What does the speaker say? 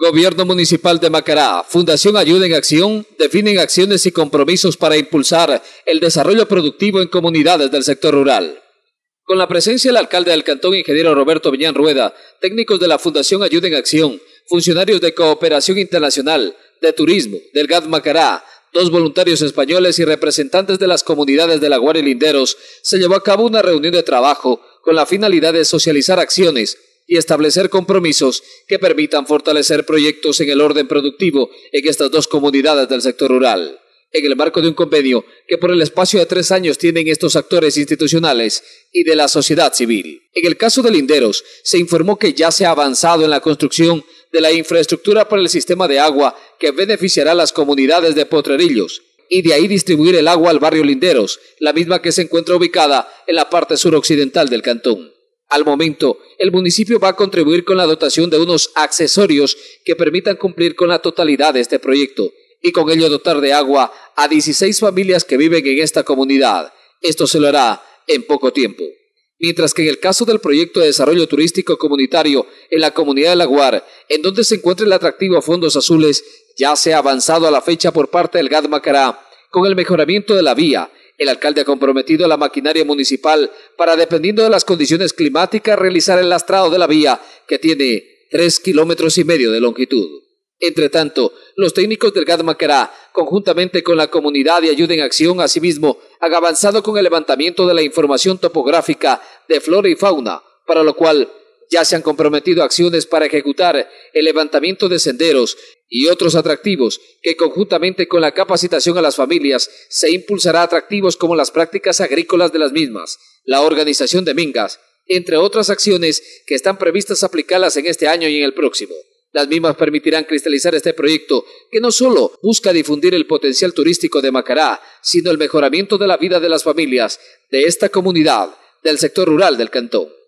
Gobierno Municipal de Macará, Fundación Ayuda en Acción, definen acciones y compromisos para impulsar el desarrollo productivo en comunidades del sector rural. Con la presencia del alcalde del cantón, ingeniero Roberto Viñán Rueda, técnicos de la Fundación Ayuda en Acción, funcionarios de Cooperación Internacional, de Turismo, del GAD Macará, dos voluntarios españoles y representantes de las comunidades de La y Linderos, se llevó a cabo una reunión de trabajo con la finalidad de socializar acciones, y establecer compromisos que permitan fortalecer proyectos en el orden productivo en estas dos comunidades del sector rural. En el marco de un convenio que por el espacio de tres años tienen estos actores institucionales y de la sociedad civil. En el caso de Linderos, se informó que ya se ha avanzado en la construcción de la infraestructura para el sistema de agua que beneficiará a las comunidades de Potrerillos, y de ahí distribuir el agua al barrio Linderos, la misma que se encuentra ubicada en la parte suroccidental del cantón. Al momento, el municipio va a contribuir con la dotación de unos accesorios que permitan cumplir con la totalidad de este proyecto y con ello dotar de agua a 16 familias que viven en esta comunidad. Esto se lo hará en poco tiempo. Mientras que en el caso del proyecto de desarrollo turístico comunitario en la comunidad de Laguar, en donde se encuentra el atractivo fondos azules, ya se ha avanzado a la fecha por parte del GAD Macará con el mejoramiento de la vía, el alcalde ha comprometido la maquinaria municipal para, dependiendo de las condiciones climáticas, realizar el lastrado de la vía, que tiene tres kilómetros y medio de longitud. Entre tanto, los técnicos del GAD conjuntamente con la comunidad y Ayuda en Acción, asimismo, han avanzado con el levantamiento de la información topográfica de flora y fauna, para lo cual ya se han comprometido acciones para ejecutar el levantamiento de senderos y otros atractivos que conjuntamente con la capacitación a las familias se impulsará atractivos como las prácticas agrícolas de las mismas, la organización de mingas, entre otras acciones que están previstas aplicarlas en este año y en el próximo. Las mismas permitirán cristalizar este proyecto que no solo busca difundir el potencial turístico de Macará, sino el mejoramiento de la vida de las familias de esta comunidad del sector rural del cantón.